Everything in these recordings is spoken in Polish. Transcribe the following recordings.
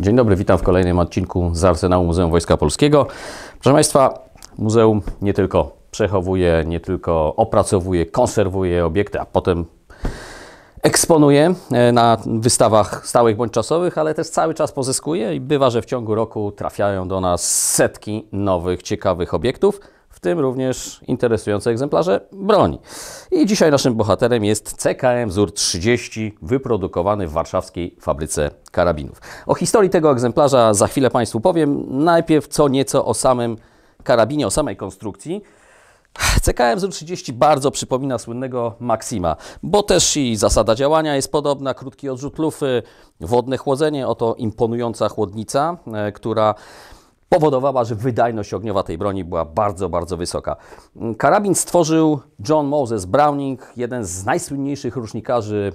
Dzień dobry, witam w kolejnym odcinku z Arsenału Muzeum Wojska Polskiego. Proszę Państwa, muzeum nie tylko przechowuje, nie tylko opracowuje, konserwuje obiekty, a potem Eksponuje e, na wystawach stałych bądź czasowych, ale też cały czas pozyskuje i bywa, że w ciągu roku trafiają do nas setki nowych, ciekawych obiektów, w tym również interesujące egzemplarze broni. I dzisiaj naszym bohaterem jest CKM ZUR 30, wyprodukowany w warszawskiej fabryce karabinów. O historii tego egzemplarza za chwilę Państwu powiem. Najpierw co nieco o samym karabinie, o samej konstrukcji. CKM 030 bardzo przypomina słynnego Maxima, bo też i zasada działania jest podobna, krótki odrzut lufy, wodne chłodzenie, oto imponująca chłodnica, e, która powodowała, że wydajność ogniowa tej broni była bardzo, bardzo wysoka. Mm, karabin stworzył John Moses Browning, jeden z najsłynniejszych rusznikarzy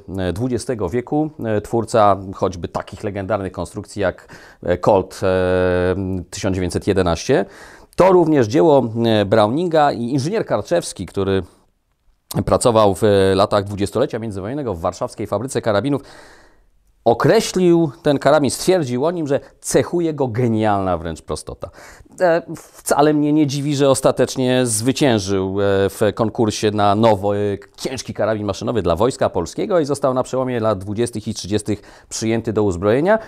XX e, wieku, e, twórca choćby takich legendarnych konstrukcji jak Colt 1911. To również dzieło e, Browninga i inżynier Karczewski, który pracował w e, latach dwudziestolecia międzywojennego w warszawskiej fabryce karabinów, określił ten karabin, stwierdził o nim, że cechuje go genialna wręcz prostota. E, wcale mnie nie dziwi, że ostatecznie zwyciężył w konkursie na nowy ciężki karabin maszynowy dla Wojska Polskiego i został na przełomie lat 20. i 30. przyjęty do uzbrojenia.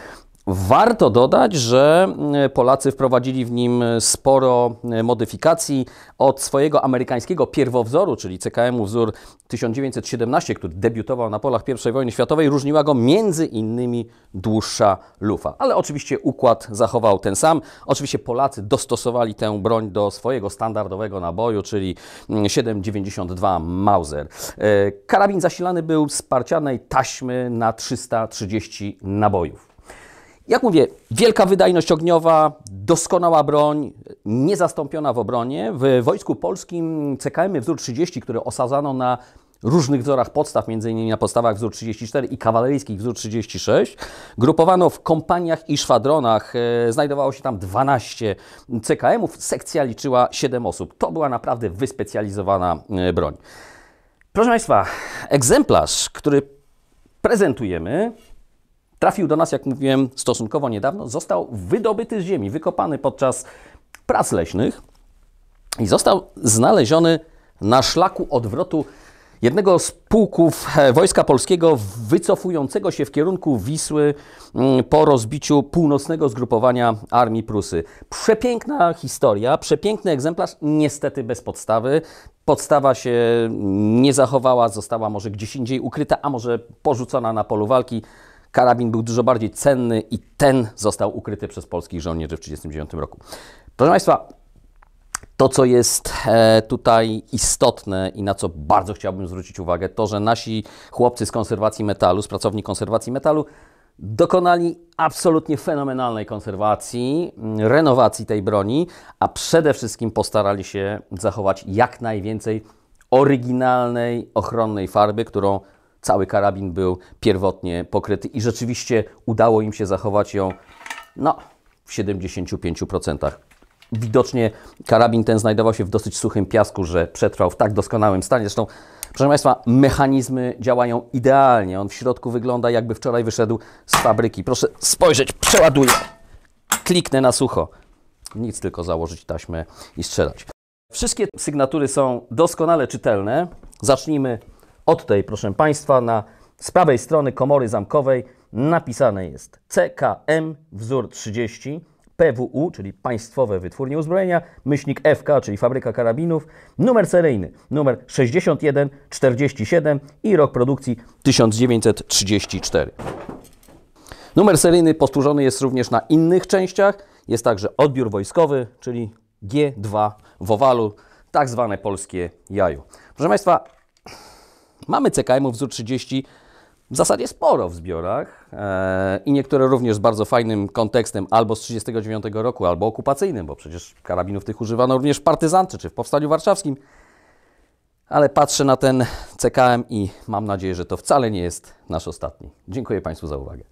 Warto dodać, że e, Polacy wprowadzili w nim e, sporo e, modyfikacji od swojego amerykańskiego pierwowzoru, czyli CKM-u wzór 1917, który debiutował na polach I wojny światowej, różniła go między innymi dłuższa lufa. Ale oczywiście układ zachował ten sam. Oczywiście Polacy dostosowali tę broń do swojego standardowego naboju, czyli 7,92 mm, Mauser. Karabin zasilany był z parcianej taśmy na 330 nabojów. Jak mówię, wielka wydajność ogniowa, doskonała broń, niezastąpiona w obronie. W Wojsku Polskim ckm -y wzór 30, które osadzano na różnych wzorach podstaw, m.in. na podstawach wzór 34 i kawaleryjskich wzór 36. Grupowano w kompaniach i szwadronach, e, znajdowało się tam 12 CKM-ów, sekcja liczyła 7 osób. To była naprawdę wyspecjalizowana e, broń. Proszę Państwa, egzemplarz, który prezentujemy, Trafił do nas, jak mówiłem, stosunkowo niedawno. Został wydobyty z ziemi, wykopany podczas prac leśnych i został znaleziony na szlaku odwrotu jednego z pułków e, Wojska Polskiego wycofującego się w kierunku Wisły mm, po rozbiciu północnego zgrupowania Armii Prusy. Przepiękna historia, przepiękny egzemplarz, niestety bez podstawy. Podstawa się nie zachowała, została może gdzieś indziej ukryta, a może porzucona na polu walki karabin był dużo bardziej cenny i ten został ukryty przez polskich żołnierzy w 1939 roku. Proszę Państwa, to, co jest e, tutaj istotne i na co bardzo chciałbym zwrócić uwagę, to, że nasi chłopcy z konserwacji metalu, z pracowni konserwacji metalu, dokonali absolutnie fenomenalnej konserwacji, mm, renowacji tej broni, a przede wszystkim postarali się zachować jak najwięcej oryginalnej ochronnej farby, którą Cały karabin był pierwotnie pokryty i rzeczywiście udało im się zachować ją no, w 75%. Widocznie karabin ten znajdował się w dosyć suchym piasku, że przetrwał w tak doskonałym stanie. Zresztą, proszę Państwa, mechanizmy działają idealnie. On w środku wygląda jakby wczoraj wyszedł z fabryki. Proszę spojrzeć, przeładuję. Kliknę na sucho. Nic, tylko założyć taśmę i strzelać. Wszystkie sygnatury są doskonale czytelne. Zacznijmy od tej, proszę Państwa, na, z prawej strony komory zamkowej napisane jest CKM wzór 30 PWU, czyli Państwowe Wytwórnie Uzbrojenia, myślnik FK, czyli Fabryka Karabinów, numer seryjny, numer 6147 i rok produkcji 1934. Numer seryjny powtórzony jest również na innych częściach. Jest także odbiór wojskowy, czyli G2 w owalu, tak zwane polskie jaju. Proszę Państwa, Mamy CKM-ów ZU 30 w zasadzie sporo w zbiorach e, i niektóre również z bardzo fajnym kontekstem albo z 1939 roku, albo okupacyjnym, bo przecież karabinów tych używano również w partyzance czy w Powstaniu Warszawskim. Ale patrzę na ten CKM i mam nadzieję, że to wcale nie jest nasz ostatni. Dziękuję Państwu za uwagę.